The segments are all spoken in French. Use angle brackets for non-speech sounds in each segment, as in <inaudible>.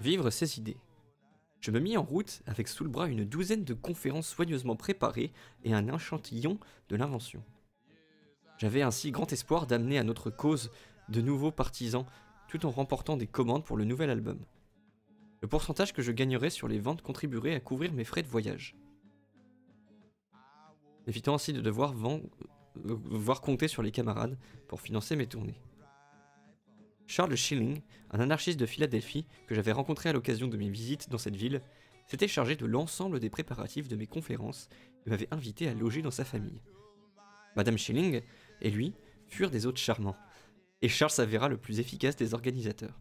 vivre ses idées. Je me mis en route avec sous le bras une douzaine de conférences soigneusement préparées et un échantillon de l'invention. J'avais ainsi grand espoir d'amener à notre cause de nouveaux partisans tout en remportant des commandes pour le nouvel album. Le pourcentage que je gagnerais sur les ventes contribuerait à couvrir mes frais de voyage. Évitant ainsi de devoir euh, voir compter sur les camarades pour financer mes tournées. Charles Schilling, un anarchiste de Philadelphie que j'avais rencontré à l'occasion de mes visites dans cette ville, s'était chargé de l'ensemble des préparatifs de mes conférences et m'avait invité à loger dans sa famille. Madame Schilling et lui furent des hôtes charmants, et Charles s'avéra le plus efficace des organisateurs.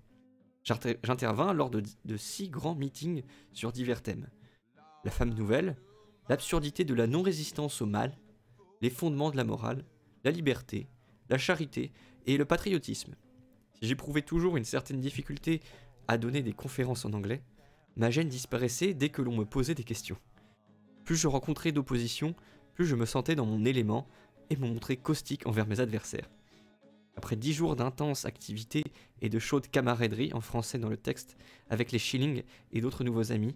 J'intervins lors de, de six grands meetings sur divers thèmes. La femme nouvelle, l'absurdité de la non-résistance au mal, les fondements de la morale, la liberté, la charité et le patriotisme. Si j'éprouvais toujours une certaine difficulté à donner des conférences en anglais, ma gêne disparaissait dès que l'on me posait des questions. Plus je rencontrais d'opposition, plus je me sentais dans mon élément et me montrais caustique envers mes adversaires. Après dix jours d'intense activité et de chaude camaraderie en français dans le texte, avec les Schilling et d'autres nouveaux amis,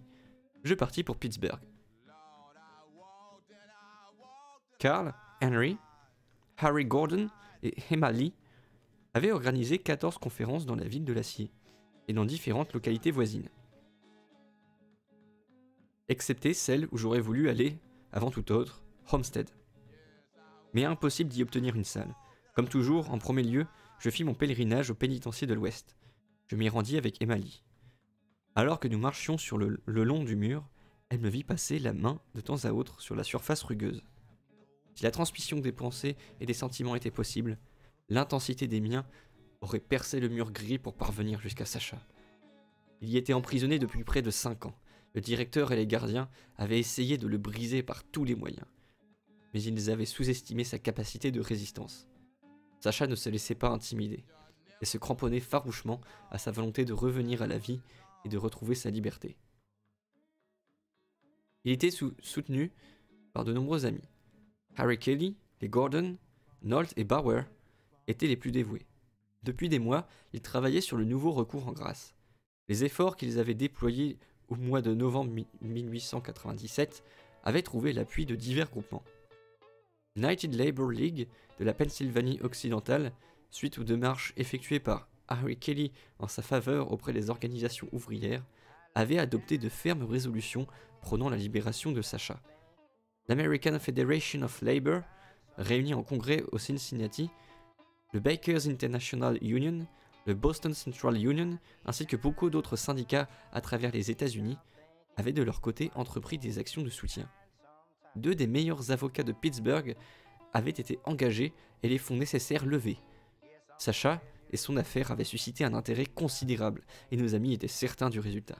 je partis pour Pittsburgh. Carl, Henry, Harry Gordon et Emma Lee avait organisé 14 conférences dans la ville de l'acier et dans différentes localités voisines. Excepté celle où j'aurais voulu aller, avant tout autre, Homestead. Mais impossible d'y obtenir une salle. Comme toujours, en premier lieu, je fis mon pèlerinage au pénitencier de l'Ouest. Je m'y rendis avec Emily. Alors que nous marchions sur le, le long du mur, elle me vit passer la main de temps à autre sur la surface rugueuse. Si la transmission des pensées et des sentiments était possible, l'intensité des miens aurait percé le mur gris pour parvenir jusqu'à Sacha. Il y était emprisonné depuis près de cinq ans. Le directeur et les gardiens avaient essayé de le briser par tous les moyens. Mais ils avaient sous-estimé sa capacité de résistance. Sacha ne se laissait pas intimider, et se cramponnait farouchement à sa volonté de revenir à la vie et de retrouver sa liberté. Il était soutenu par de nombreux amis. Harry Kelly, les Gordon, Nolte et Bauer étaient les plus dévoués. Depuis des mois, ils travaillaient sur le nouveau recours en grâce. Les efforts qu'ils avaient déployés au mois de novembre 1897 avaient trouvé l'appui de divers groupements. United Labor League de la Pennsylvanie occidentale, suite aux démarches effectuées par Harry Kelly en sa faveur auprès des organisations ouvrières, avait adopté de fermes résolutions prônant la libération de Sacha. L'American Federation of Labor, réunie en congrès au Cincinnati, le Bakers International Union, le Boston Central Union, ainsi que beaucoup d'autres syndicats à travers les États-Unis, avaient de leur côté entrepris des actions de soutien. Deux des meilleurs avocats de Pittsburgh avaient été engagés et les fonds nécessaires levés. Sacha et son affaire avaient suscité un intérêt considérable et nos amis étaient certains du résultat.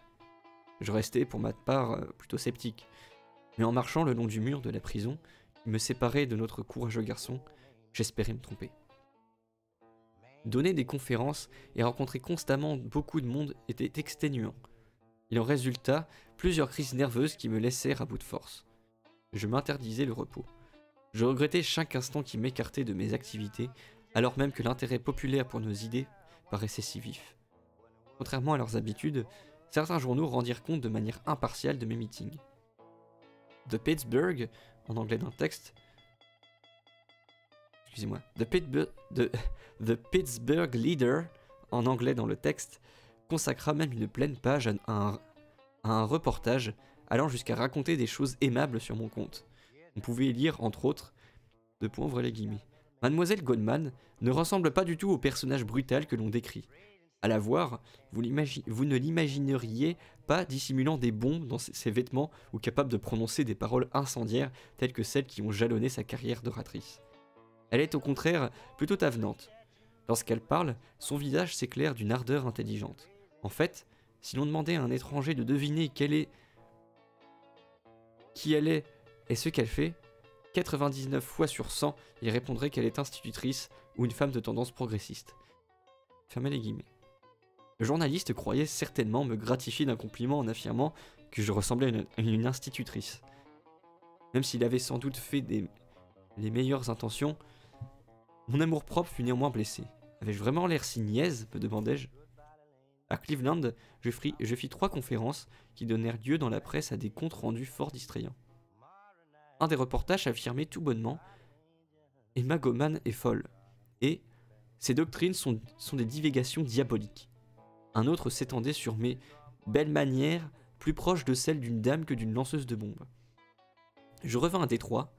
Je restais pour ma part euh, plutôt sceptique, mais en marchant le long du mur de la prison, me séparait de notre courageux garçon, j'espérais me tromper. Donner des conférences et rencontrer constamment beaucoup de monde était exténuant. Il en résulta plusieurs crises nerveuses qui me laissèrent à bout de force. Je m'interdisais le repos. Je regrettais chaque instant qui m'écartait de mes activités, alors même que l'intérêt populaire pour nos idées paraissait si vif. Contrairement à leurs habitudes, certains journaux rendirent compte de manière impartiale de mes meetings. The Pittsburgh, en anglais d'un texte, excusez-moi, <laughs> the, Pittsburgh Leader, en anglais dans le texte, consacra même une pleine page à un, reportage allant jusqu'à raconter des choses aimables sur mon compte. On pouvait lire, entre autres, de pauvres les guillemets. Mademoiselle Goldman ne ressemble pas du tout au personnage brutal que l'on décrit. À la voir, vous, ne l'imagineriez pas dissimulant des bombes dans ses, ses vêtements ou capable de prononcer des paroles incendiaires telles que celles qui ont jalonné sa carrière d'oratrice. Elle est au contraire plutôt avenante. Lorsqu'elle parle, son visage s'éclaire d'une ardeur intelligente. En fait, si l'on demandait à un étranger de deviner quelle est, qui elle est et ce qu'elle fait, 99 fois sur 100, il répondrait qu'elle est institutrice ou une femme de tendance progressiste. Fermez les guillemets. Le journaliste croyait certainement me gratifier d'un compliment en affirmant que je ressemblais à une, institutrice. Même s'il avait sans doute fait des, les meilleures intentions, mon amour-propre fut néanmoins blessé. Avais-je vraiment l'air si niaise me demandai-je. À Cleveland, je, fis trois conférences qui donnèrent lieu dans la presse à des comptes rendus fort distrayants. Un des reportages affirmait tout bonnement Emma Goman est folle, et ses doctrines sont, sont des divagations diaboliques. Un autre s'étendait sur mes belles manières, plus proches de celles d'une dame que d'une lanceuse de bombes. Je revins à Détroit,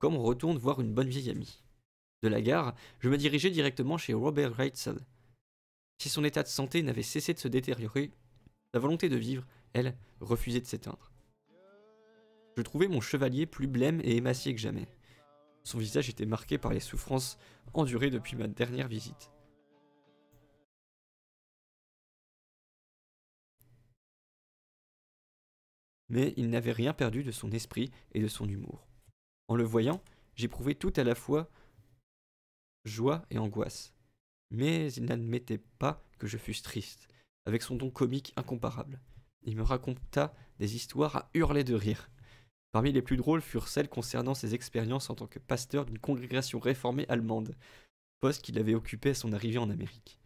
comme on retourne voir une bonne vieille amie de la gare, je me dirigeais directement chez Robert Reitzel. Si son état de santé n'avait cessé de se détériorer, sa volonté de vivre, elle, refusait de s'éteindre. Je trouvais mon chevalier plus blême et émacié que jamais. Son visage était marqué par les souffrances endurées depuis ma dernière visite. Mais il n'avait rien perdu de son esprit et de son humour. En le voyant, j'éprouvais tout à la fois joie et angoisse. Mais il n'admettait pas que je fusse triste, avec son don comique incomparable. Il me raconta des histoires à hurler de rire. Parmi les plus drôles furent celles concernant ses expériences en tant que pasteur d'une congrégation réformée allemande, poste qu'il avait occupé à son arrivée en Amérique.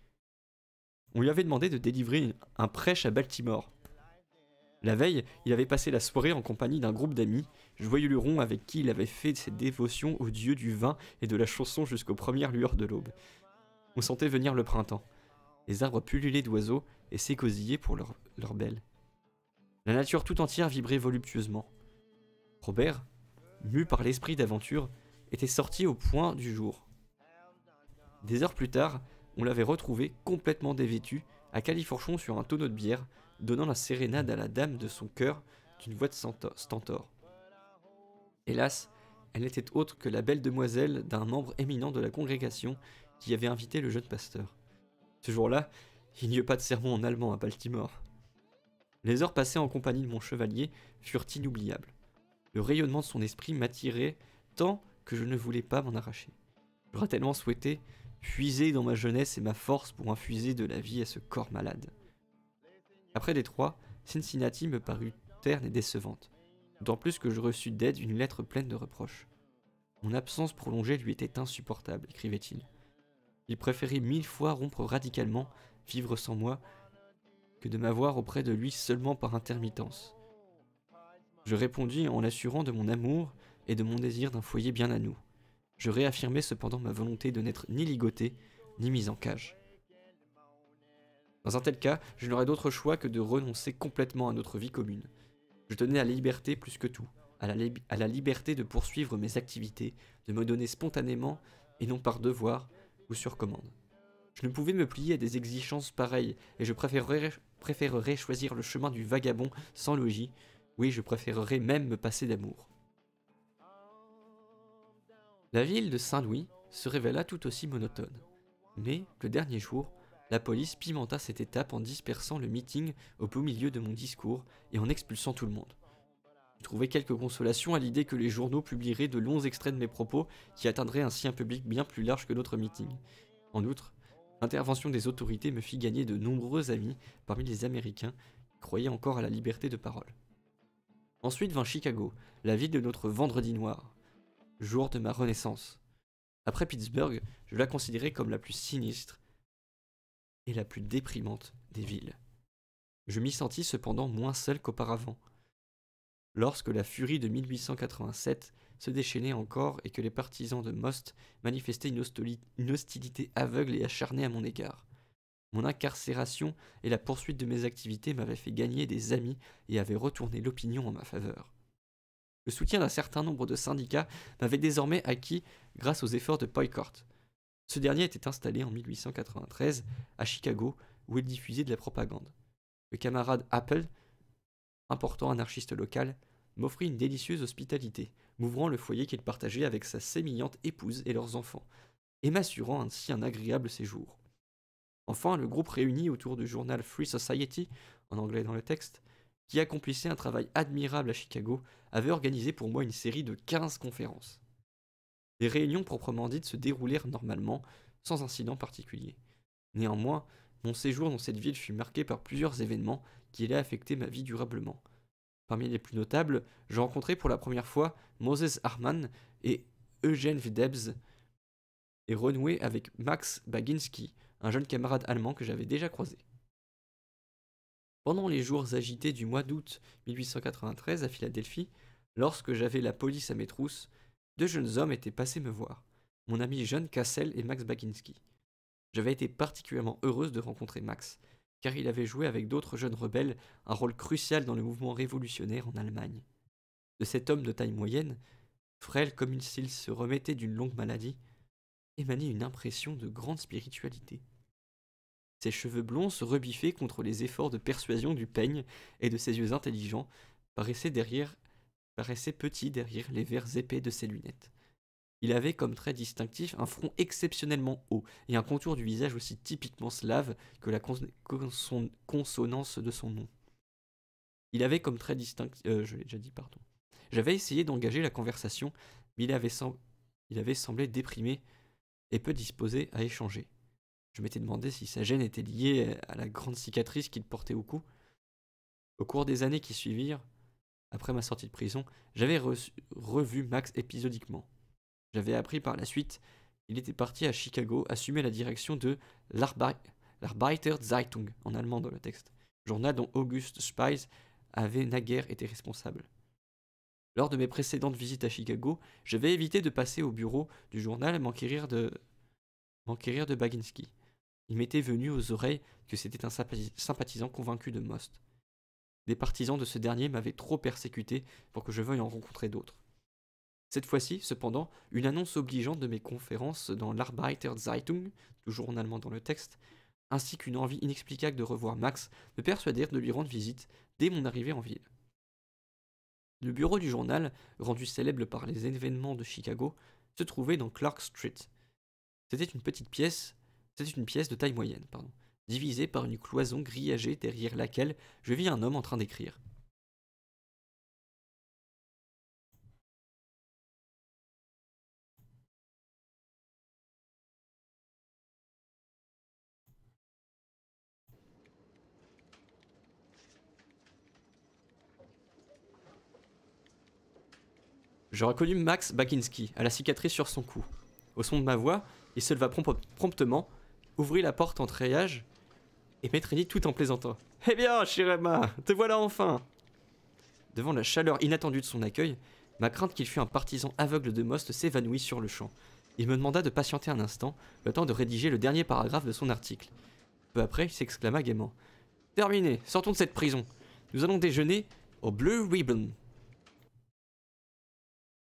On lui avait demandé de délivrer un prêche à Baltimore, la veille, il avait passé la soirée en compagnie d'un groupe d'amis, joyeux luron avec qui il avait fait ses dévotions aux dieux du vin et de la chanson jusqu'aux premières lueurs de l'aube. On sentait venir le printemps. Les arbres pullulaient d'oiseaux et s'écosillaient pour leur, leur belle. La nature tout entière vibrait voluptueusement. Robert, mu par l'esprit d'aventure, était sorti au point du jour. Des heures plus tard, on l'avait retrouvé complètement dévêtu, à califourchon sur un tonneau de bière, donnant la sérénade à la dame de son cœur d'une voix de stentor. Hélas, elle n'était autre que la belle demoiselle d'un membre éminent de la congrégation qui avait invité le jeune pasteur. Ce jour-là, il n'y eut pas de sermon en allemand à Baltimore. Les heures passées en compagnie de mon chevalier furent inoubliables. Le rayonnement de son esprit m'attirait tant que je ne voulais pas m'en arracher. J'aurais tellement souhaité puiser dans ma jeunesse et ma force pour infuser de la vie à ce corps malade. Après trois, Cincinnati me parut terne et décevante, d'autant plus que je reçus d'aide une lettre pleine de reproches. Mon absence prolongée lui était insupportable, écrivait-il. Il préférait mille fois rompre radicalement, vivre sans moi, que de m'avoir auprès de lui seulement par intermittence. Je répondis en l'assurant de mon amour et de mon désir d'un foyer bien à nous. Je réaffirmai cependant ma volonté de n'être ni ligoté, ni mise en cage. Dans un tel cas, je n'aurais d'autre choix que de renoncer complètement à notre vie commune. Je tenais à la liberté plus que tout, à la, à la liberté de poursuivre mes activités, de me donner spontanément, et non par devoir ou sur commande. Je ne pouvais me plier à des exigences pareilles, et je préférerais, préférerais choisir le chemin du vagabond sans logis. Oui, je préférerais même me passer d'amour. La ville de Saint-Louis se révéla tout aussi monotone. Mais, le dernier jour, la police pimenta cette étape en dispersant le meeting au beau milieu de mon discours et en expulsant tout le monde. Je trouvais quelque consolation à l'idée que les journaux publieraient de longs extraits de mes propos qui atteindraient ainsi un public bien plus large que notre meeting. En outre, l'intervention des autorités me fit gagner de nombreux amis parmi les Américains qui croyaient encore à la liberté de parole. Ensuite vint Chicago, la ville de notre vendredi noir, jour de ma renaissance. Après Pittsburgh, je la considérais comme la plus sinistre et la plus déprimante des villes. Je m'y sentis cependant moins seul qu'auparavant. Lorsque la furie de 1887 se déchaînait encore et que les partisans de Most manifestaient une, hostilité aveugle et acharnée à mon égard. Mon incarcération et la poursuite de mes activités m'avaient fait gagner des amis et avaient retourné l'opinion en ma faveur. Le soutien d'un certain nombre de syndicats m'avait désormais acquis grâce aux efforts de Poycourt, ce dernier était installé en 1893 à Chicago, où il diffusait de la propagande. Le camarade Apple, important anarchiste local, m'offrit une délicieuse hospitalité, m'ouvrant le foyer qu'il partageait avec sa sémillante épouse et leurs enfants, et m'assurant ainsi un agréable séjour. Enfin, le groupe réuni autour du journal Free Society, en anglais dans le texte, qui accomplissait un travail admirable à Chicago, avait organisé pour moi une série de 15 conférences les réunions proprement dites se déroulèrent normalement, sans incident particulier. Néanmoins, mon séjour dans cette ville fut marqué par plusieurs événements qui allaient affecter ma vie durablement. Parmi les plus notables, je rencontrai pour la première fois Moses Harman et Eugène Videbs, et renoué avec Max Baginski, un jeune camarade allemand que j'avais déjà croisé. Pendant les jours agités du mois d'août 1893 à Philadelphie, lorsque j'avais la police à mes trousses, deux jeunes hommes étaient passés me voir, mon ami Jeanne Cassel et Max Baginski. J'avais été particulièrement heureuse de rencontrer Max, car il avait joué avec d'autres jeunes rebelles un rôle crucial dans le mouvement révolutionnaire en Allemagne. De cet homme de taille moyenne, frêle comme s'il se remettait d'une longue maladie, émanait une impression de grande spiritualité. Ses cheveux blonds se rebiffaient contre les efforts de persuasion du peigne et de ses yeux intelligents paraissaient derrière paraissait petit derrière les verres épais de ses lunettes. Il avait comme trait distinctif un front exceptionnellement haut et un contour du visage aussi typiquement slave que la consonance de son nom. Il avait comme trait distinctif... Euh, je l'ai déjà dit, pardon. J'avais essayé d'engager la conversation, mais il avait semblé déprimé et peu disposé à échanger. Je m'étais demandé si sa gêne était liée à la grande cicatrice qu'il portait au cou. Au cours des années qui suivirent, après ma sortie de prison, j'avais revu Max épisodiquement. J'avais appris par la suite qu'il était parti à Chicago assumer la direction de l'Arbeiter Zeitung, en allemand dans le texte, journal dont August Spies avait naguère été responsable. Lors de mes précédentes visites à Chicago, j'avais évité de passer au bureau du journal à m'enquérir de, m'enquérir de Baginski. Il m'était venu aux oreilles que c'était un sympathisant convaincu de Most. Des partisans de ce dernier m'avaient trop persécuté pour que je veuille en rencontrer d'autres. Cette fois-ci, cependant, une annonce obligeante de mes conférences dans l'Arbeiter Zeitung, toujours en allemand dans le texte, ainsi qu'une envie inexplicable de revoir Max me persuadèrent de lui rendre visite dès mon arrivée en ville. Le bureau du journal, rendu célèbre par les événements de Chicago, se trouvait dans Clark Street. C'était une petite pièce, c'était une pièce de taille moyenne, pardon, divisé par une cloison grillagée derrière laquelle je vis un homme en train d'écrire. Je reconnus Max Bakinski à la cicatrice sur son cou. Au son de ma voix, il se leva promptement, ouvrit la porte en treillage et m'étreignit tout en plaisantant. Eh bien, Emma, te voilà enfin Devant la chaleur inattendue de son accueil, ma crainte qu'il fût un partisan aveugle de Most s'évanouit sur le champ. Il me demanda de patienter un instant, le temps de rédiger le dernier paragraphe de son article. Peu après, il s'exclama gaiement. Terminé, sortons de cette prison. Nous allons déjeuner au Blue Ribbon.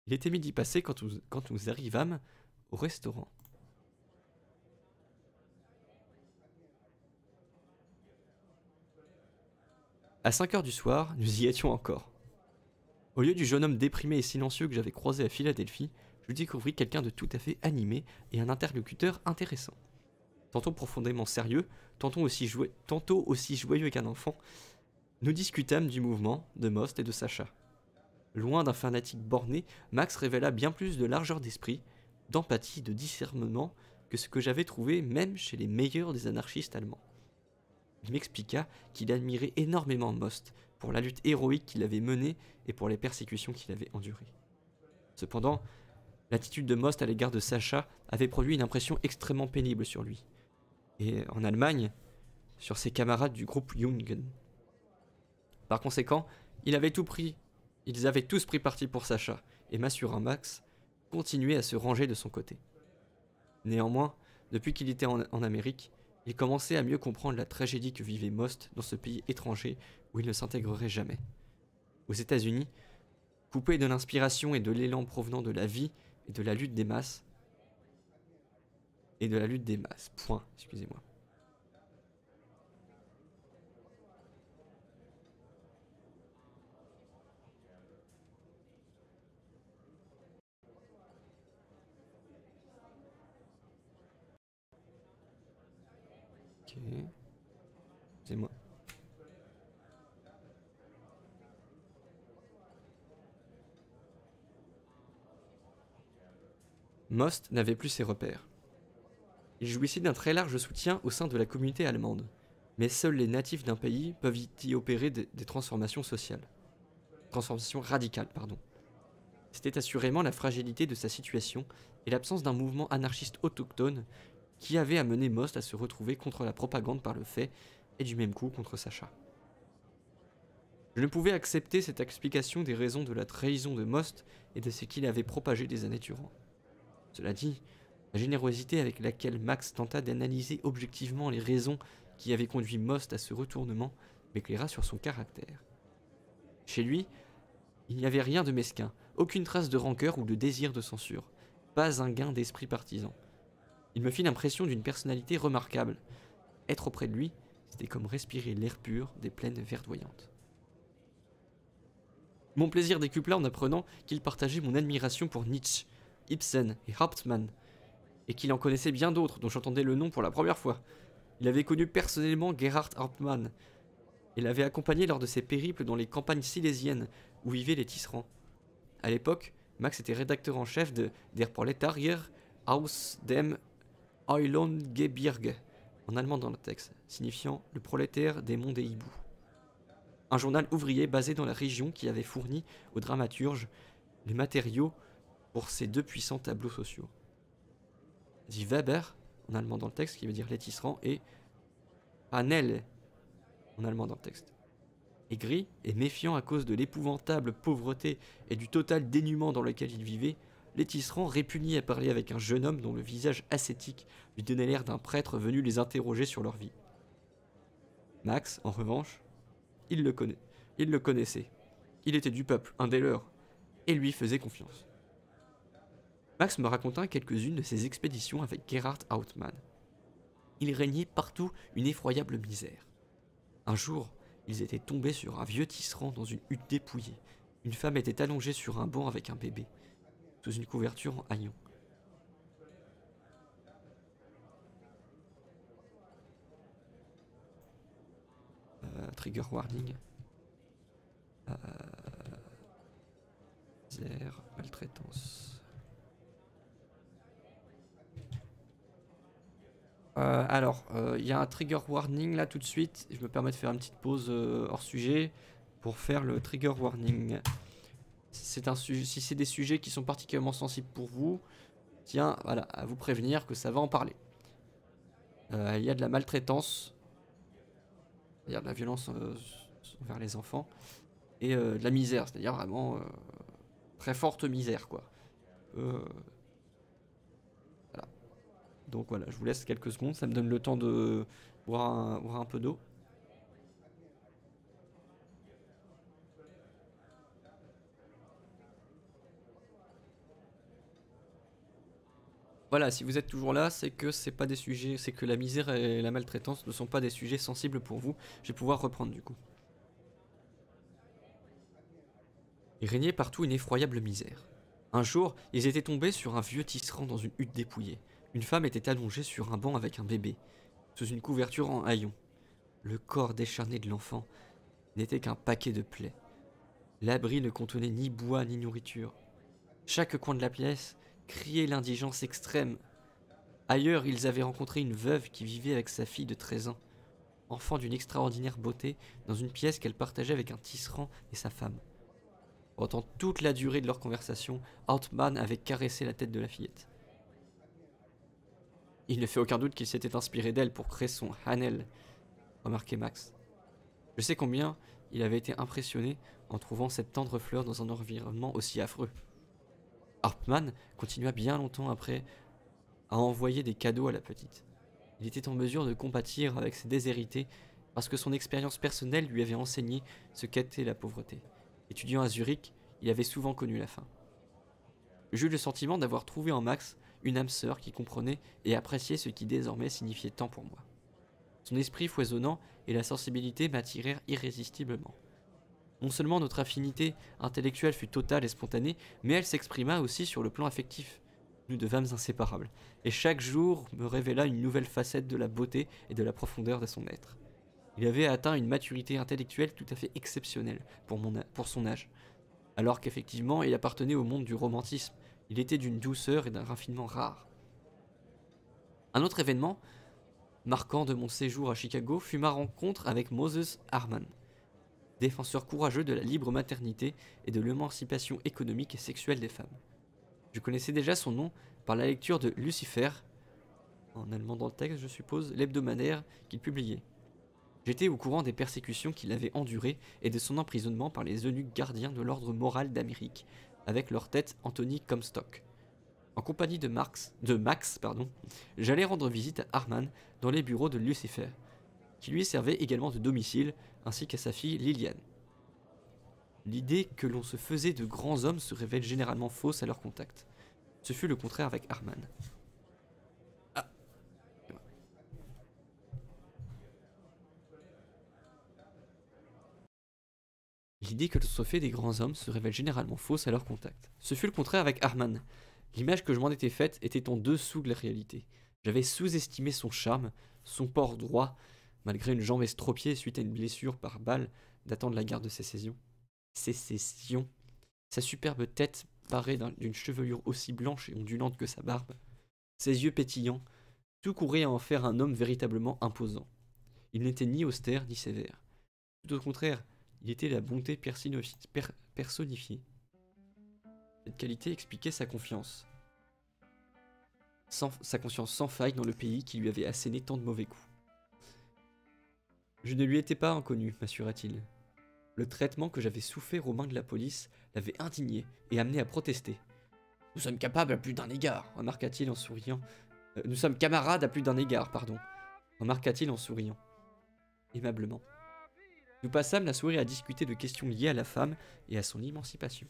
Il était midi passé quand nous arrivâmes au restaurant. À 5 heures du soir, nous y étions encore. Au lieu du jeune homme déprimé et silencieux que j'avais croisé à Philadelphie, je découvris quelqu'un de tout à fait animé et un interlocuteur intéressant. Tantôt profondément sérieux, aussi, tantôt aussi joyeux qu'un enfant, nous discutâmes du mouvement, de Most et de Sacha. Loin d'un fanatique borné, Max révéla bien plus de largeur d'esprit, d'empathie, de discernement que ce que j'avais trouvé même chez les meilleurs des anarchistes allemands il m'expliqua qu'il admirait énormément Most pour la lutte héroïque qu'il avait menée et pour les persécutions qu'il avait endurées. Cependant, l'attitude de Most à l'égard de Sacha avait produit une impression extrêmement pénible sur lui, et en Allemagne, sur ses camarades du groupe Jungen. Par conséquent, il avait tout pris, ils avaient tous pris parti pour Sacha, et m'assurant Max, continuait à se ranger de son côté. Néanmoins, depuis qu'il était en Amérique, il commençait à mieux comprendre la tragédie que vivait Most dans ce pays étranger où il ne s'intégrerait jamais. Aux États-Unis, coupé de l'inspiration et de l'élan provenant de la vie et de la lutte des masses, et de la lutte des masses. Point, excusez-moi. Mmh. C'est moi. Most n'avait plus ses repères. Il jouissait d'un très large soutien au sein de la communauté allemande, mais seuls les natifs d'un pays peuvent y opérer des, des transformations sociales. Transformations radicales, pardon. C'était assurément la fragilité de sa situation et l'absence d'un mouvement anarchiste autochtone qui avait amené Most à se retrouver contre la propagande par le fait, et du même coup contre Sacha. Je ne pouvais accepter cette explication des raisons de la trahison de Most et de ce qu'il avait propagé des années durant. Cela dit, la générosité avec laquelle Max tenta d'analyser objectivement les raisons qui avaient conduit Most à ce retournement m'éclaira sur son caractère. Chez lui, il n'y avait rien de mesquin, aucune trace de rancœur ou de désir de censure, pas un gain d'esprit partisan. Il me fit l'impression d'une personnalité remarquable. Être auprès de lui, c'était comme respirer l'air pur des plaines verdoyantes. Mon plaisir décupla en apprenant qu'il partageait mon admiration pour Nietzsche, Ibsen et Hauptmann, et qu'il en connaissait bien d'autres dont j'entendais le nom pour la première fois. Il avait connu personnellement Gerhard Hauptmann, et l'avait accompagné lors de ses périples dans les campagnes silésiennes où vivaient les tisserands. À l'époque, Max était rédacteur en chef de Der Proletarier aus dem Eulengebirge, en allemand dans le texte, signifiant le prolétaire des monts des hiboux. Un journal ouvrier basé dans la région qui avait fourni aux dramaturges les matériaux pour ces deux puissants tableaux sociaux. Die Weber, en allemand dans le texte, qui veut dire les tisserands, et Panel, en allemand dans le texte. Aigri et méfiant à cause de l'épouvantable pauvreté et du total dénuement dans lequel il vivait, les tisserands, répugnaient à parler avec un jeune homme dont le visage ascétique lui donnait l'air d'un prêtre venu les interroger sur leur vie. Max, en revanche, il le, il le connaissait. Il était du peuple, un des leurs, et lui faisait confiance. Max me raconta quelques-unes de ses expéditions avec Gerhard Hautmann. Il régnait partout une effroyable misère. Un jour, ils étaient tombés sur un vieux tisserand dans une hutte dépouillée. Une femme était allongée sur un banc avec un bébé sous une couverture en haillons. Euh, trigger warning. Euh, maltraitance. Euh, alors, euh, il y a un trigger warning là tout de suite. Je me permets de faire une petite pause hors sujet pour faire le trigger warning c'est un si c'est des sujets qui sont particulièrement sensibles pour vous, tiens, voilà, à vous prévenir que ça va en parler. Euh, il y a de la maltraitance, il y a de la violence vers euh, envers les enfants, et euh, de la misère, c'est-à-dire vraiment très forte misère, quoi. voilà. Donc voilà, je vous laisse quelques secondes, ça me donne le temps de boire boire un peu d'eau. Voilà, si vous êtes toujours là, c'est que c'est pas des sujets, c'est que la misère et la maltraitance ne sont pas des sujets sensibles pour vous. Je vais pouvoir reprendre du coup. Il régnait partout une effroyable misère. Un jour, ils étaient tombés sur un vieux tisserand dans une hutte dépouillée. Une femme était allongée sur un banc avec un bébé, sous une couverture en haillons. Le corps décharné de l'enfant n'était qu'un paquet de plaies. L'abri ne contenait ni bois ni nourriture. Chaque coin de la pièce Crier l'indigence extrême. Ailleurs, ils avaient rencontré une veuve qui vivait avec sa fille de 13 ans, enfant d'une extraordinaire beauté, dans une pièce qu'elle partageait avec un tisserand et sa femme. Pendant toute la durée de leur conversation, Outman avait caressé la tête de la fillette. Il ne fait aucun doute qu'il s'était inspiré d'elle pour créer son Hanel, remarquait Max. Je sais combien il avait été impressionné en trouvant cette tendre fleur dans un environnement aussi affreux. Hartmann continua bien longtemps après à envoyer des cadeaux à la petite. Il était en mesure de compatir avec ses déshérités parce que son expérience personnelle lui avait enseigné ce qu'était la pauvreté. Étudiant à Zurich, il avait souvent connu la faim. J'eus le sentiment d'avoir trouvé en Max une âme sœur qui comprenait et appréciait ce qui désormais signifiait tant pour moi. Son esprit foisonnant et la sensibilité m'attirèrent irrésistiblement. Non seulement notre affinité intellectuelle fut totale et spontanée, mais elle s'exprima aussi sur le plan affectif. Nous devâmes inséparables, et chaque jour me révéla une nouvelle facette de la beauté et de la profondeur de son être. Il avait atteint une maturité intellectuelle tout à fait exceptionnelle pour, pour son âge, alors qu'effectivement il appartenait au monde du romantisme. Il était d'une douceur et d'un raffinement rares. Un autre événement marquant de mon séjour à Chicago fut ma rencontre avec Moses Harman défenseur courageux de la libre maternité et de l'émancipation économique et sexuelle des femmes. Je connaissais déjà son nom par la lecture de Lucifer, en allemand dans le texte je suppose, l'hebdomadaire qu'il publiait. J'étais au courant des persécutions qu'il avait endurées et de son emprisonnement par les eunuques gardiens de l'ordre moral d'Amérique, avec leur tête Anthony Comstock. En compagnie de, Marx, de Max, j'allais rendre visite à Harman dans les bureaux de Lucifer qui lui servait également de domicile, ainsi qu'à sa fille Liliane. L'idée que l'on se faisait de grands hommes se révèle généralement fausse à leur contact. Ce fut le contraire avec Arman. Ah. L'idée que l'on se fait des grands hommes se révèle généralement fausse à leur contact. Ce fut le contraire avec Arman. L'image que je m'en étais faite était en dessous de la réalité. J'avais sous-estimé son charme, son port droit, malgré une jambe estropiée suite à une blessure par balle datant de la guerre de sécession. Sécession. Sa superbe tête parée d'une chevelure aussi blanche et ondulante que sa barbe, ses yeux pétillants, tout courait à en faire un homme véritablement imposant. Il n'était ni austère ni sévère. Tout au contraire, il était la bonté personnifiée. Cette qualité expliquait sa confiance, sa conscience sans faille dans le pays qui lui avait asséné tant de mauvais coups. Je ne lui étais pas inconnu, m'assura-t-il. Le traitement que j'avais souffert aux mains de la police l'avait indigné et amené à protester. Nous sommes capables à plus d'un égard, remarqua-t-il en souriant. Euh, nous sommes camarades à plus d'un égard, pardon, remarqua-t-il en souriant. Aimablement. Nous passâmes la soirée à discuter de questions liées à la femme et à son émancipation.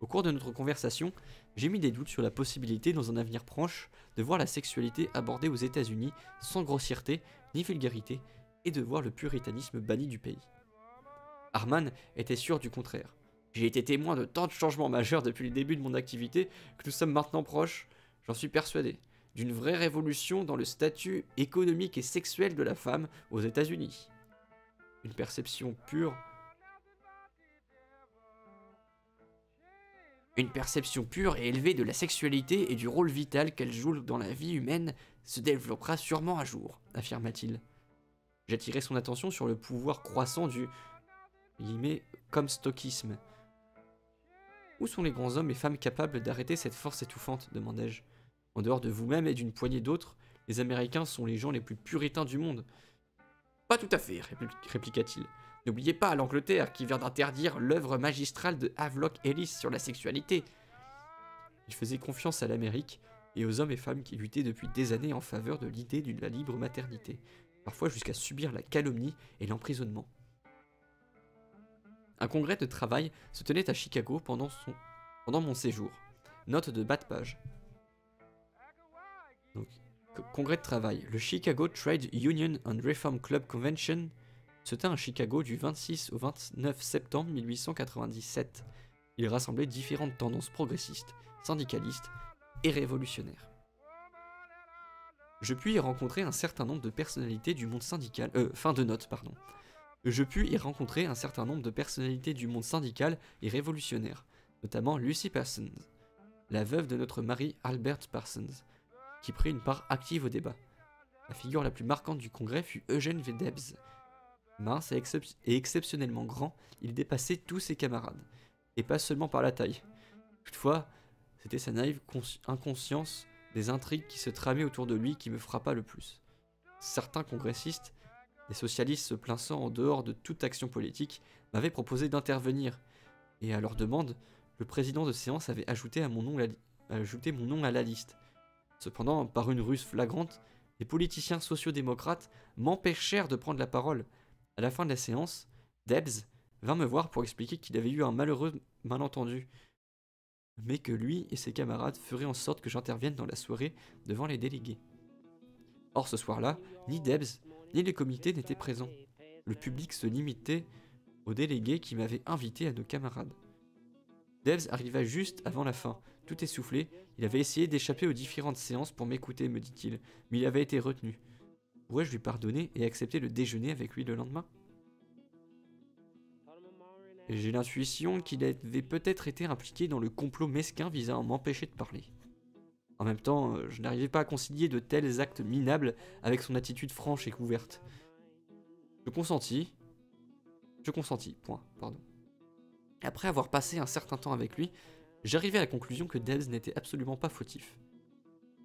Au cours de notre conversation, j'ai mis des doutes sur la possibilité, dans un avenir proche, de voir la sexualité abordée aux États-Unis sans grossièreté ni vulgarité, et de voir le puritanisme banni du pays. Harman était sûr du contraire. J'ai été témoin de tant de changements majeurs depuis le début de mon activité que nous sommes maintenant proches, j'en suis persuadé, d'une vraie révolution dans le statut économique et sexuel de la femme aux États-Unis. Une perception pure Une perception pure et élevée de la sexualité et du rôle vital qu'elle joue dans la vie humaine se développera sûrement un jour, affirma-t-il. J'attirai son attention sur le pouvoir croissant du comme stockisme. Où sont les grands hommes et femmes capables d'arrêter cette force étouffante demandai-je. En dehors de vous-même et d'une poignée d'autres, les Américains sont les gens les plus puritains du monde. Pas tout à fait, répliqua-t-il. N'oubliez pas l'Angleterre qui vient d'interdire l'œuvre magistrale de Havelock Ellis sur la sexualité. Il faisait confiance à l'Amérique et aux hommes et femmes qui luttaient depuis des années en faveur de l'idée de la libre maternité parfois jusqu'à subir la calomnie et l'emprisonnement. Un congrès de travail se tenait à Chicago pendant, mon séjour. Note de bas de page. congrès de travail. Le Chicago Trade Union and Reform Club Convention se tint à Chicago du 26 au 29 septembre 1897. Il rassemblait différentes tendances progressistes, syndicalistes et révolutionnaires je puis y rencontrer un certain nombre de personnalités du monde syndical, euh, fin de pardon. Je y rencontrer un certain nombre de personnalités du monde syndical et révolutionnaire, notamment Lucy Parsons, la veuve de notre mari Albert Parsons, qui prit une part active au débat. La figure la plus marquante du congrès fut Eugène Vedebs. Mince et exceptionnellement grand, il dépassait tous ses camarades, et pas seulement par la taille. Toutefois, c'était sa naïve inconscience des intrigues qui se tramaient autour de lui qui me frappa le plus. Certains congressistes, des socialistes se plaçant en dehors de toute action politique, m'avaient proposé d'intervenir, et à leur demande, le président de séance avait ajouté, mon nom ajouté mon nom à la liste. Cependant, par une ruse flagrante, les politiciens sociodémocrates m'empêchèrent de prendre la parole. À la fin de la séance, Debs vint me voir pour expliquer qu'il avait eu un malheureux malentendu mais que lui et ses camarades feraient en sorte que j'intervienne dans la soirée devant les délégués. Or ce soir-là, ni Debs, ni les comités n'étaient présents. Le public se limitait aux délégués qui m'avaient invité à nos camarades. Debs arriva juste avant la fin, tout essoufflé, il avait essayé d'échapper aux différentes séances pour m'écouter, me dit-il, mais il avait été retenu. Pourrais-je lui pardonner et accepter le déjeuner avec lui le lendemain j'ai l'intuition qu'il avait peut-être été impliqué dans le complot mesquin visant à m'empêcher de parler. En même temps, euh, je n'arrivais pas à concilier de tels actes minables avec son attitude franche et couverte. Je consentis. Je consentis, point, pardon. Après avoir passé un certain temps avec lui, j'arrivais à la conclusion que Debs n'était absolument pas fautif.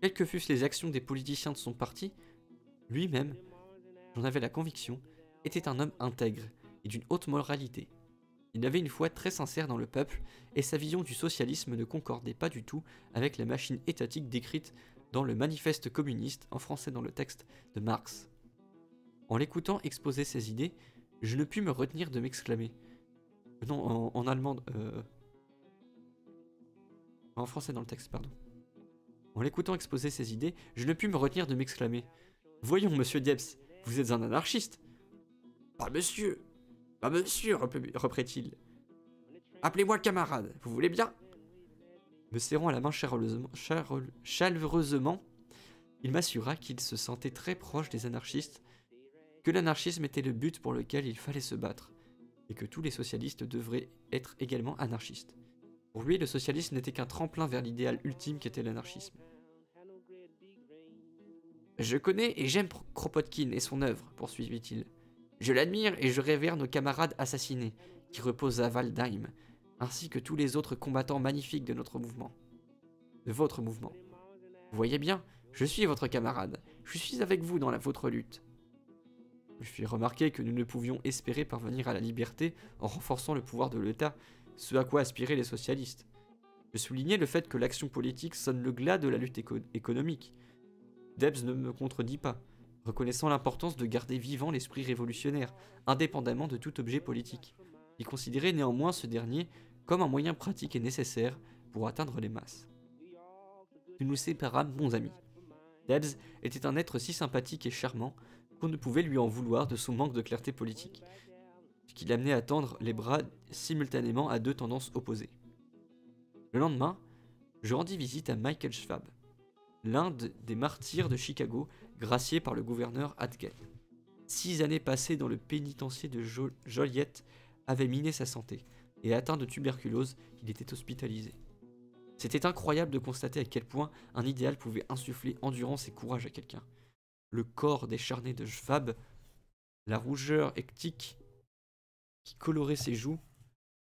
Quelles que fussent les actions des politiciens de son parti, lui-même, j'en avais la conviction, était un homme intègre et d'une haute moralité. Il avait une foi très sincère dans le peuple, et sa vision du socialisme ne concordait pas du tout avec la machine étatique décrite dans le manifeste communiste, en français dans le texte de Marx. En l'écoutant exposer ses idées, je ne pus me retenir de m'exclamer. Non, en, allemand. Euh, en français dans le texte, pardon. En l'écoutant exposer ses idées, je ne pus me retenir de m'exclamer. Voyons, monsieur Debs, vous êtes un anarchiste Pas monsieur « Bah monsieur, reprit-il. Appelez-moi camarade, vous voulez bien Me serrant à la main chaleureusement, il m'assura qu'il se sentait très proche des anarchistes, que l'anarchisme était le but pour lequel il fallait se battre, et que tous les socialistes devraient être également anarchistes. Pour lui, le socialisme n'était qu'un tremplin vers l'idéal ultime qu'était l'anarchisme. Je connais et j'aime Kropotkin et son œuvre, poursuivit-il. Je l'admire et je révère nos camarades assassinés, qui reposent à Waldheim, ainsi que tous les autres combattants magnifiques de notre mouvement. De votre mouvement. Vous voyez bien, je suis votre camarade, je suis avec vous dans la, votre lutte. Je fis remarquer que nous ne pouvions espérer parvenir à la liberté en renforçant le pouvoir de l'État, ce à quoi aspiraient les socialistes. Je soulignais le fait que l'action politique sonne le glas de la lutte économique. Debs ne me contredit pas reconnaissant l'importance de garder vivant l'esprit révolutionnaire, indépendamment de tout objet politique. Il considérait néanmoins ce dernier comme un moyen pratique et nécessaire pour atteindre les masses. Nous nous séparâmes bons amis. Debs était un être si sympathique et charmant qu'on ne pouvait lui en vouloir de son manque de clarté politique, ce qui l'amenait à tendre les bras simultanément à deux tendances opposées. Le lendemain, je rendis visite à Michael Schwab, l'un des martyrs de Chicago gracié par le gouverneur Atgen. Six années passées dans le pénitencier de Joliette avaient miné sa santé, et atteint de tuberculose, il était hospitalisé. C'était incroyable de constater à quel point un idéal pouvait insuffler endurance et courage à quelqu'un. Le corps décharné de Schwab, la rougeur hectique qui colorait ses joues,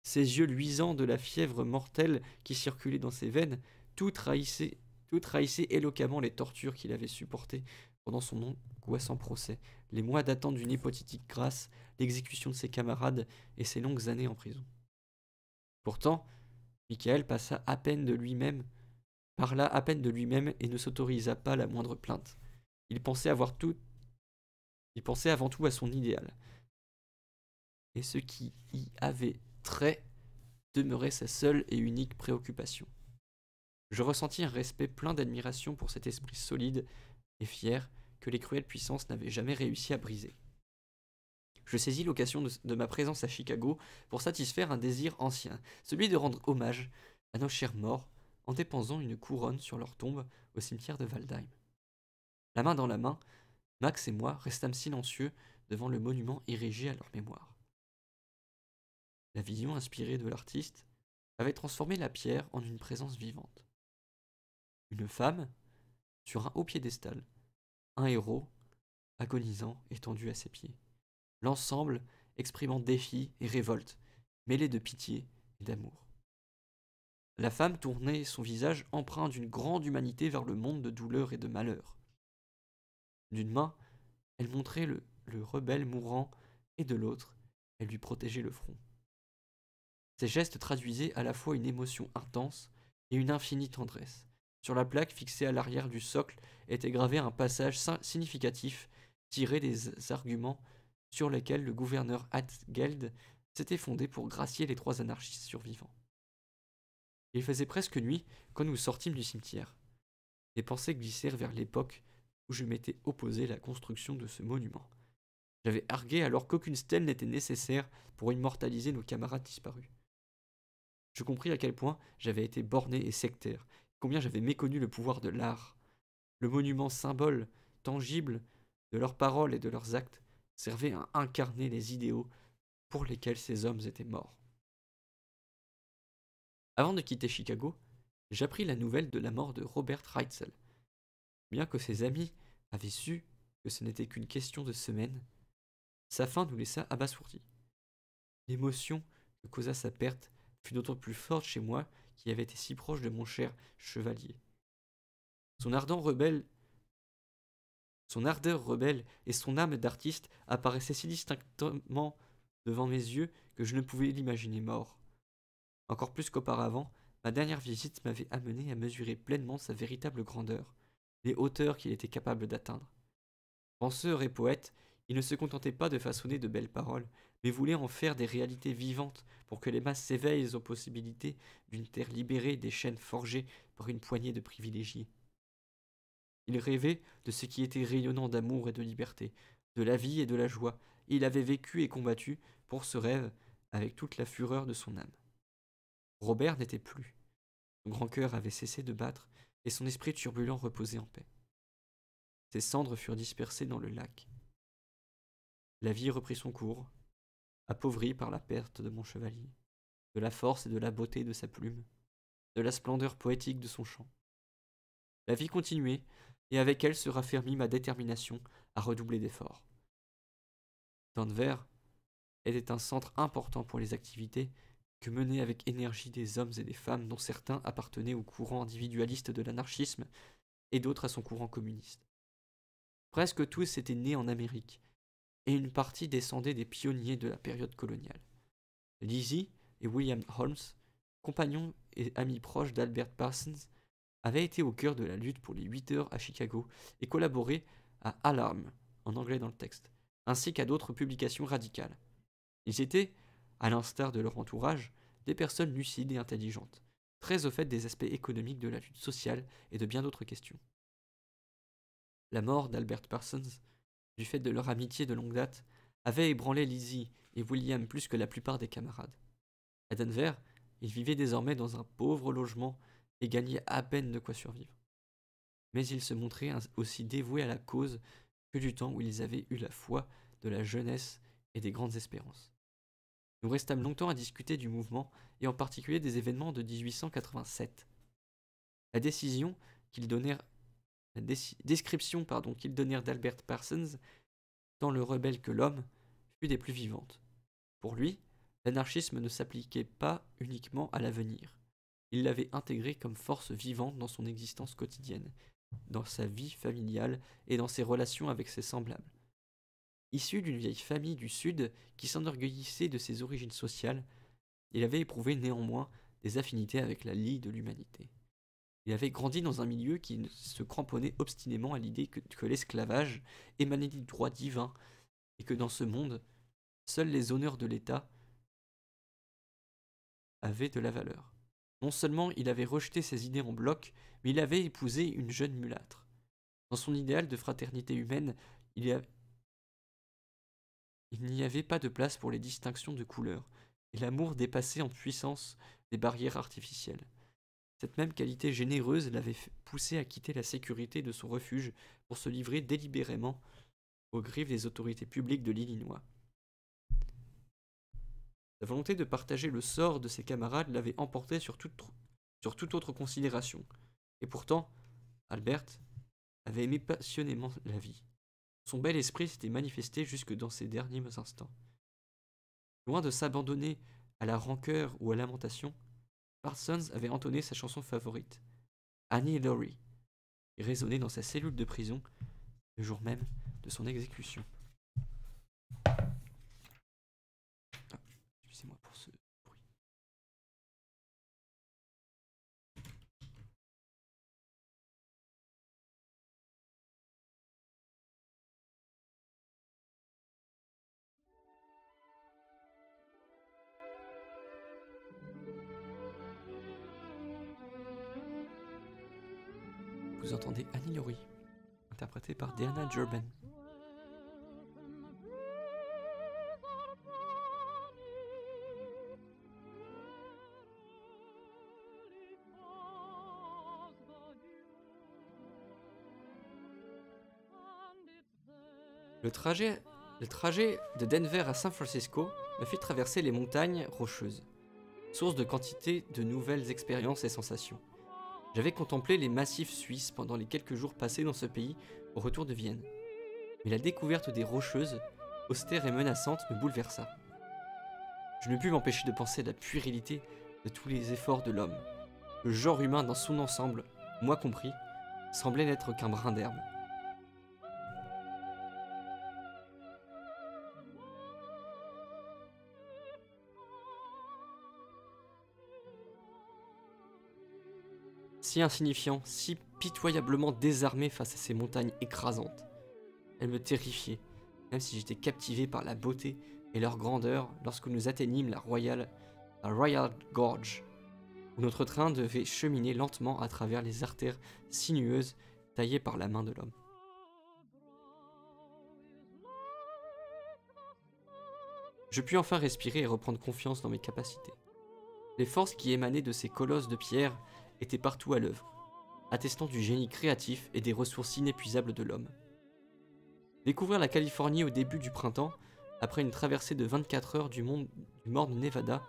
ses yeux luisants de la fièvre mortelle qui circulait dans ses veines, tout trahissait, tout trahissait éloquemment les tortures qu'il avait supportées pendant son angoissant procès, les mois d'attente d'une hypothétique grâce, l'exécution de ses camarades et ses longues années en prison. Pourtant, Michael passa à peine de lui-même, parla à peine de lui-même et ne s'autorisa pas la moindre plainte. Il pensait avoir tout. Il pensait avant tout à son idéal. Et ce qui y avait trait demeurait sa seule et unique préoccupation. Je ressentis un respect plein d'admiration pour cet esprit solide et fier que les cruelles puissances n'avaient jamais réussi à briser. Je saisis l'occasion de, ma présence à Chicago pour satisfaire un désir ancien, celui de rendre hommage à nos chers morts en dépensant une couronne sur leur tombe au cimetière de Waldheim. La main dans la main, Max et moi restâmes silencieux devant le monument érigé à leur mémoire. La vision inspirée de l'artiste avait transformé la pierre en une présence vivante. Une femme, sur un haut piédestal, un héros, agonisant, étendu à ses pieds. L'ensemble exprimant défi et révolte, mêlé de pitié et d'amour. La femme tournait son visage empreint d'une grande humanité vers le monde de douleur et de malheur. D'une main, elle montrait le, le rebelle mourant et de l'autre, elle lui protégeait le front. Ses gestes traduisaient à la fois une émotion intense et une infinie tendresse. Sur la plaque fixée à l'arrière du socle était gravé un passage significatif tiré des arguments sur lesquels le gouverneur Geld s'était fondé pour gracier les trois anarchistes survivants. Il faisait presque nuit quand nous sortîmes du cimetière. Mes pensées glissèrent vers l'époque où je m'étais opposé à la construction de ce monument. J'avais argué alors qu'aucune stèle n'était nécessaire pour immortaliser nos camarades disparus. Je compris à quel point j'avais été borné et sectaire, combien j'avais méconnu le pouvoir de l'art. Le monument symbole, tangible, de leurs paroles et de leurs actes, servait à incarner les idéaux pour lesquels ces hommes étaient morts. Avant de quitter Chicago, j'appris la nouvelle de la mort de Robert Reitzel. Bien que ses amis avaient su que ce n'était qu'une question de semaines, sa fin nous laissa abasourdis. L'émotion que causa sa perte fut d'autant plus forte chez moi qui avait été si proche de mon cher chevalier. Son ardent rebelle son ardeur rebelle et son âme d'artiste apparaissaient si distinctement devant mes yeux que je ne pouvais l'imaginer mort. Encore plus qu'auparavant, ma dernière visite m'avait amené à mesurer pleinement sa véritable grandeur, les hauteurs qu'il était capable d'atteindre. Penseur et poète, il ne se contentait pas de façonner de belles paroles, mais voulait en faire des réalités vivantes pour que les masses s'éveillent aux possibilités d'une terre libérée des chaînes forgées par une poignée de privilégiés. Il rêvait de ce qui était rayonnant d'amour et de liberté, de la vie et de la joie, et il avait vécu et combattu pour ce rêve avec toute la fureur de son âme. Robert n'était plus. Son grand cœur avait cessé de battre et son esprit turbulent reposait en paix. Ses cendres furent dispersées dans le lac. La vie reprit son cours, appauvri par la perte de mon chevalier, de la force et de la beauté de sa plume, de la splendeur poétique de son chant. La vie continuait, et avec elle se raffermit ma détermination à redoubler d'efforts. Danvers était un centre important pour les activités que menaient avec énergie des hommes et des femmes dont certains appartenaient au courant individualiste de l'anarchisme et d'autres à son courant communiste. Presque tous étaient nés en Amérique, et une partie descendait des pionniers de la période coloniale. Lizzie et William Holmes, compagnons et amis proches d'Albert Parsons, avaient été au cœur de la lutte pour les 8 heures à Chicago et collaboraient à Alarm, en anglais dans le texte, ainsi qu'à d'autres publications radicales. Ils étaient, à l'instar de leur entourage, des personnes lucides et intelligentes, très au fait des aspects économiques de la lutte sociale et de bien d'autres questions. La mort d'Albert Parsons du fait de leur amitié de longue date, avaient ébranlé Lizzie et William plus que la plupart des camarades. À Denver, ils vivaient désormais dans un pauvre logement et gagnaient à peine de quoi survivre. Mais ils se montraient aussi dévoués à la cause que du temps où ils avaient eu la foi de la jeunesse et des grandes espérances. Nous restâmes longtemps à discuter du mouvement et en particulier des événements de 1887. La décision qu'ils donnèrent la description qu'ils donnèrent d'Albert Parsons, tant le rebelle que l'homme, fut des plus vivantes. Pour lui, l'anarchisme ne s'appliquait pas uniquement à l'avenir. Il l'avait intégré comme force vivante dans son existence quotidienne, dans sa vie familiale et dans ses relations avec ses semblables. Issu d'une vieille famille du Sud qui s'enorgueillissait de ses origines sociales, il avait éprouvé néanmoins des affinités avec la lie de l'humanité. Il avait grandi dans un milieu qui se cramponnait obstinément à l'idée que, l'esclavage émanait du droit divin et que dans ce monde, seuls les honneurs de l'État avaient de la valeur. Non seulement il avait rejeté ses idées en bloc, mais il avait épousé une jeune mulâtre. Dans son idéal de fraternité humaine, il, il n'y avait pas de place pour les distinctions de couleurs, et l'amour dépassait en puissance les barrières artificielles. Cette même qualité généreuse l'avait poussé à quitter la sécurité de son refuge pour se livrer délibérément aux griffes des autorités publiques de l'Illinois. La volonté de partager le sort de ses camarades l'avait emporté sur toute, sur toute autre considération. Et pourtant, Albert avait aimé passionnément la vie. Son bel esprit s'était manifesté jusque dans ses derniers instants. Loin de s'abandonner à la rancœur ou à lamentation, Parsons avait entonné sa chanson favorite, Annie Laurie, et résonnait dans sa cellule de prison le jour même de son exécution. Le trajet, le trajet, de Denver à San Francisco me fit traverser les montagnes rocheuses, source de quantité de nouvelles expériences et sensations. J'avais contemplé les massifs suisses pendant les quelques jours passés dans ce pays au retour de Vienne. Mais la découverte des rocheuses, austère et menaçante, me bouleversa. Je ne pus m'empêcher de penser à la puérilité de tous les efforts de l'homme. Le genre humain dans son ensemble, moi compris, semblait n'être qu'un brin d'herbe. insignifiant, si pitoyablement désarmé face à ces montagnes écrasantes. Elles me terrifiaient, même si j'étais captivé par la beauté et leur grandeur lorsque nous atteignîmes la Royal, la Royal Gorge, où notre train devait cheminer lentement à travers les artères sinueuses taillées par la main de l'homme. Je pus enfin respirer et reprendre confiance dans mes capacités. Les forces qui émanaient de ces colosses de pierre était partout à l'œuvre, attestant du génie créatif et des ressources inépuisables de l'homme. Découvrir la Californie au début du printemps, après une traversée de 24 heures du monde du mort de Nevada,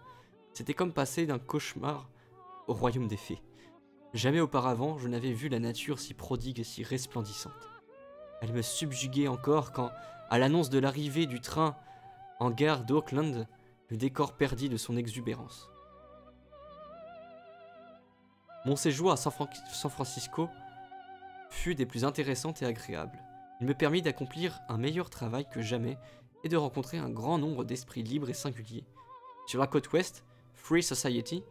c'était comme passer d'un cauchemar au royaume des fées. Jamais auparavant, je n'avais vu la nature si prodigue et si resplendissante. Elle me subjuguait encore quand, à l'annonce de l'arrivée du train en gare d'Oakland, le décor perdit de son exubérance. Mon séjour à San, Francisco fut des plus intéressantes et agréables. Il me permit d'accomplir un meilleur travail que jamais et de rencontrer un grand nombre d'esprits libres et singuliers. Sur la côte ouest, Free Society,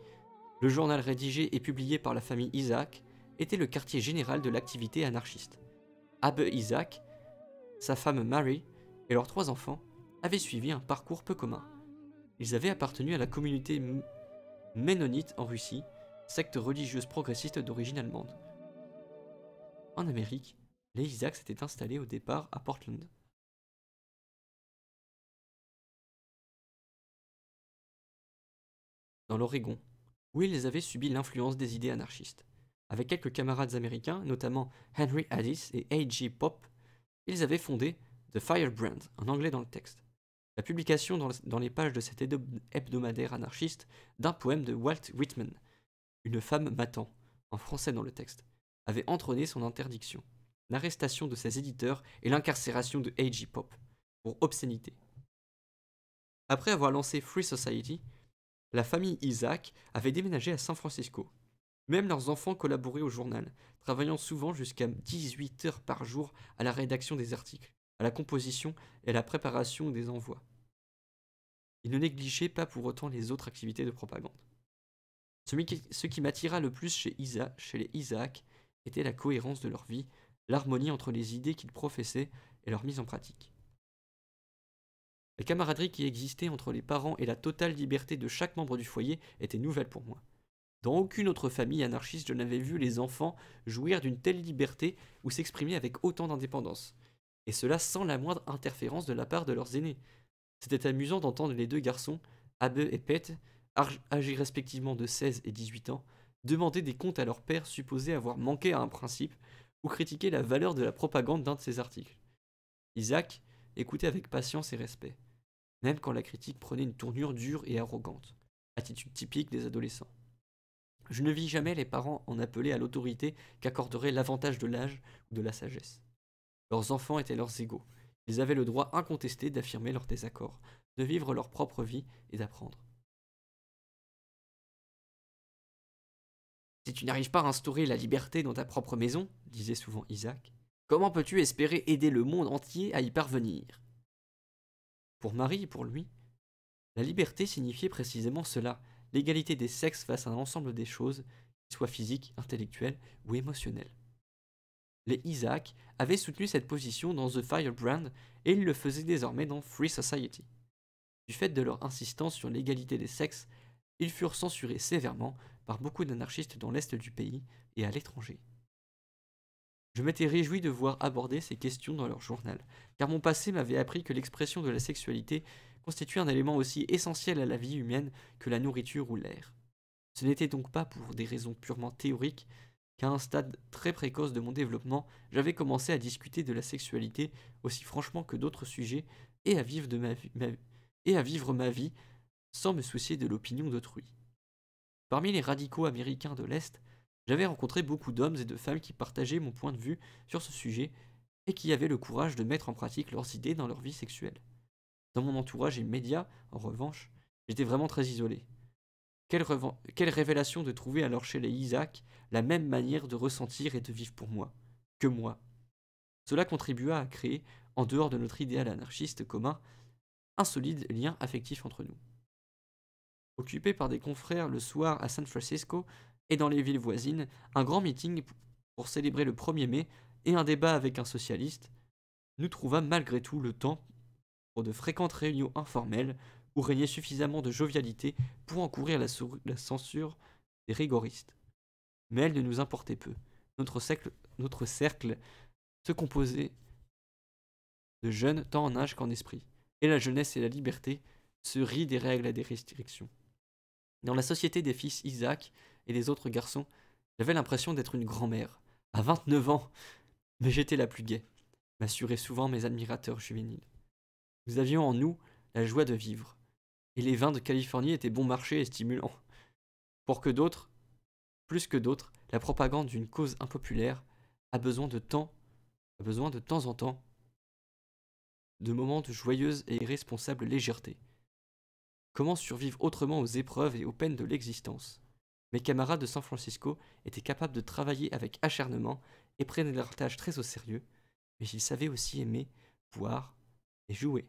le journal rédigé et publié par la famille Isaac, était le quartier général de l'activité anarchiste. Abe Isaac, sa femme Mary et leurs trois enfants avaient suivi un parcours peu commun. Ils avaient appartenu à la communauté mennonite en Russie secte religieuse progressiste d'origine allemande. En Amérique, les Isaacs s'étaient installés au départ à Portland. Dans l'Oregon, où ils avaient subi l'influence des idées anarchistes. Avec quelques camarades américains, notamment Henry Addis et A.G. Pop, ils avaient fondé The Firebrand, en anglais dans le texte. La publication dans les pages de cet hebdomadaire anarchiste d'un poème de Walt Whitman, une femme m'attend, en français dans le texte, avait entraîné son interdiction, l'arrestation de ses éditeurs et l'incarcération de A.G. Pop, pour obscénité. Après avoir lancé Free Society, la famille Isaac avait déménagé à San Francisco. Même leurs enfants collaboraient au journal, travaillant souvent jusqu'à 18 heures par jour à la rédaction des articles, à la composition et à la préparation des envois. Ils ne négligeaient pas pour autant les autres activités de propagande ce qui m'attira le plus chez, Isa, chez les Isaac était la cohérence de leur vie, l'harmonie entre les idées qu'ils professaient et leur mise en pratique. La camaraderie qui existait entre les parents et la totale liberté de chaque membre du foyer était nouvelle pour moi. Dans aucune autre famille anarchiste, je n'avais vu les enfants jouir d'une telle liberté ou s'exprimer avec autant d'indépendance. Et cela sans la moindre interférence de la part de leurs aînés. C'était amusant d'entendre les deux garçons, Abe et Pete, âgés respectivement de 16 et 18 ans, demandaient des comptes à leur père supposés avoir manqué à un principe ou critiquaient la valeur de la propagande d'un de ses articles. Isaac écoutait avec patience et respect, même quand la critique prenait une tournure dure et arrogante, attitude typique des adolescents. Je ne vis jamais les parents en appeler à l'autorité qu'accorderait l'avantage de l'âge ou de la sagesse. Leurs enfants étaient leurs égaux. Ils avaient le droit incontesté d'affirmer leurs désaccords, de vivre leur propre vie et d'apprendre. Si tu n'arrives pas à instaurer la liberté dans ta propre maison, disait souvent Isaac, comment peux-tu espérer aider le monde entier à y parvenir Pour Marie et pour lui, la liberté signifiait précisément cela, l'égalité des sexes face à un ensemble des choses, qu'ils soient physiques, intellectuelles ou émotionnelles. Les Isaac avaient soutenu cette position dans The Firebrand et ils le faisaient désormais dans Free Society. Du fait de leur insistance sur l'égalité des sexes, ils furent censurés sévèrement par beaucoup d'anarchistes dans l'Est du pays et à l'étranger. Je m'étais réjoui de voir aborder ces questions dans leur journal, car mon passé m'avait appris que l'expression de la sexualité constitue un élément aussi essentiel à la vie humaine que la nourriture ou l'air. Ce n'était donc pas pour des raisons purement théoriques qu'à un stade très précoce de mon développement, j'avais commencé à discuter de la sexualité aussi franchement que d'autres sujets et à vivre, et à vivre ma vie sans me soucier de l'opinion d'autrui. Parmi les radicaux américains de l'Est, j'avais rencontré beaucoup d'hommes et de femmes qui partageaient mon point de vue sur ce sujet et qui avaient le courage de mettre en pratique leurs idées dans leur vie sexuelle. Dans mon entourage immédiat, en revanche, j'étais vraiment très isolé. Quelle, révélation de trouver alors chez les Isaac la même manière de ressentir et de vivre pour moi, que moi. Cela contribua à créer, en dehors de notre idéal anarchiste commun, un solide lien affectif entre nous occupé par des confrères le soir à San Francisco et dans les villes voisines, un grand meeting pour célébrer le 1er mai et un débat avec un socialiste, nous trouva malgré tout le temps pour de fréquentes réunions informelles où régnait suffisamment de jovialité pour encourir la, censure des rigoristes. Mais elle ne nous importait peu. notre cercle se composait de jeunes tant en âge qu'en esprit, et la jeunesse et la liberté se rient des règles et des restrictions. Dans la société des fils Isaac et des autres garçons, j'avais l'impression d'être une grand-mère, à 29 ans, mais j'étais la plus gaie, m'assuraient souvent mes admirateurs juvéniles. Nous avions en nous la joie de vivre, et les vins de Californie étaient bon marché et stimulants. Pour que d'autres, plus que d'autres, la propagande d'une cause impopulaire a besoin de temps, a besoin de temps en temps, de moments de joyeuse et irresponsable légèreté. Comment survivre autrement aux épreuves et aux peines de l'existence Mes camarades de San Francisco étaient capables de travailler avec acharnement et prenaient leur tâche très au sérieux, mais ils savaient aussi aimer, boire et jouer.